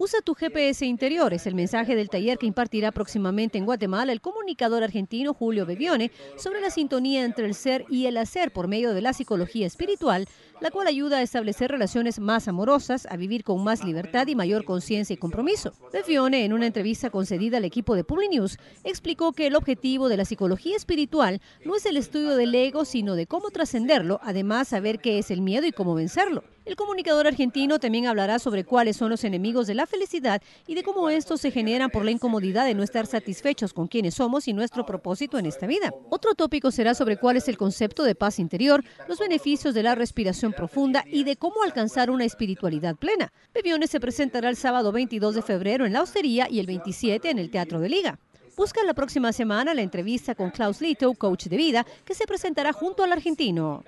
Usa tu GPS interior, es el mensaje del taller que impartirá próximamente en Guatemala el comunicador argentino Julio Bevione sobre la sintonía entre el ser y el hacer por medio de la psicología espiritual, la cual ayuda a establecer relaciones más amorosas, a vivir con más libertad y mayor conciencia y compromiso. Bevione en una entrevista concedida al equipo de News explicó que el objetivo de la psicología espiritual no es el estudio del ego, sino de cómo trascenderlo, además saber qué es el miedo y cómo vencerlo. El comunicador argentino también hablará sobre cuáles son los enemigos de la felicidad y de cómo estos se generan por la incomodidad de no estar satisfechos con quienes somos y nuestro propósito en esta vida. Otro tópico será sobre cuál es el concepto de paz interior, los beneficios de la respiración profunda y de cómo alcanzar una espiritualidad plena. Bebiones se presentará el sábado 22 de febrero en la Hostería y el 27 en el Teatro de Liga. Busca la próxima semana la entrevista con Klaus Lito, coach de vida, que se presentará junto al argentino.